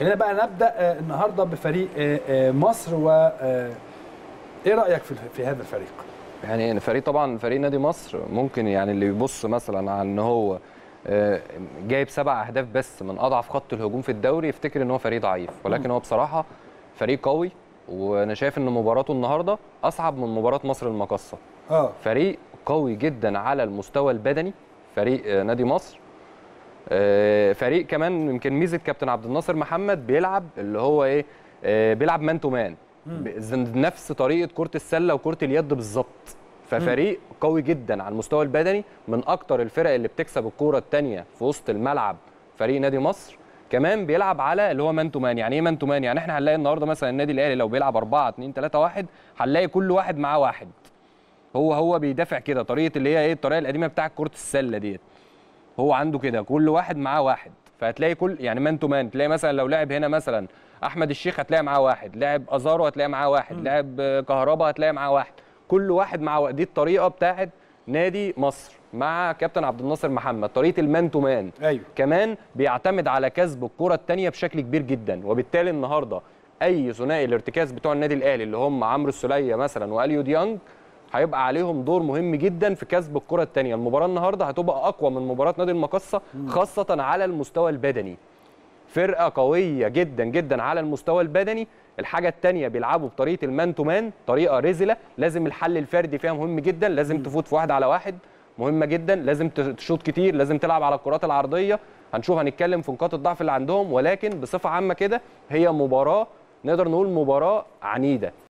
خلينا بقى نبدا آه، النهارده بفريق آه، آه، مصر و ايه رايك في هذا الفريق؟ يعني الفريق طبعا فريق نادي مصر ممكن يعني اللي يبص مثلا على ان هو جايب سبع اهداف بس من اضعف خط الهجوم في الدوري يفتكر ان هو فريق ضعيف ولكن هو بصراحه فريق قوي وانا شايف ان مباراته النهارده اصعب من مباراه مصر المقصه اه فريق قوي جدا على المستوى البدني فريق نادي مصر آه، فريق كمان يمكن ميزه كابتن عبد الناصر محمد بيلعب اللي هو ايه آه، بيلعب مان تو مان نفس طريقه كره السله وكره اليد بالظبط ففريق قوي جدا على المستوى البدني من اكتر الفرق اللي بتكسب الكوره الثانيه في وسط الملعب فريق نادي مصر كمان بيلعب على اللي هو مان تو مان يعني ايه مان تو مان يعني احنا هنلاقي النهارده مثلا النادي الاهلي لو بيلعب 4 2 3 1 هنلاقي كل واحد معاه واحد هو هو بيدافع كده طريقه اللي هي ايه الطريقه القديمه بتاعه كره السله ديت هو عنده كده كل واحد معاه واحد فهتلاقي كل يعني مان تو مان تلاقي مثلا لو لعب هنا مثلا احمد الشيخ هتلاقي معاه واحد لاعب ازارو هتلاقي معاه واحد لاعب كهربا هتلاقي معاه واحد كل واحد معاه دي الطريقه بتاعت نادي مصر مع كابتن عبد الناصر محمد طريقه المان تو مان أيوه. كمان بيعتمد على كسب الكره الثانيه بشكل كبير جدا وبالتالي النهارده اي ثنائي الارتكاز بتوع النادي الاهلي اللي هم عمرو السوليه مثلا واليو ديانج هيبقى عليهم دور مهم جدا في كسب الكره الثانيه المباراه النهارده هتبقى اقوى من مباراه نادي المقصه خاصه على المستوى البدني فرقه قويه جدا جدا على المستوى البدني الحاجه الثانيه بيلعبوا بطريقه المان تو مان طريقه رزله لازم الحل الفردي فيها مهم جدا لازم تفوت في واحد على واحد مهمه جدا لازم تشوط كتير لازم تلعب على الكرات العرضيه هنشوف هنتكلم في نقاط الضعف اللي عندهم ولكن بصفه عامه كده هي مباراه نقدر نقول مباراه عنيده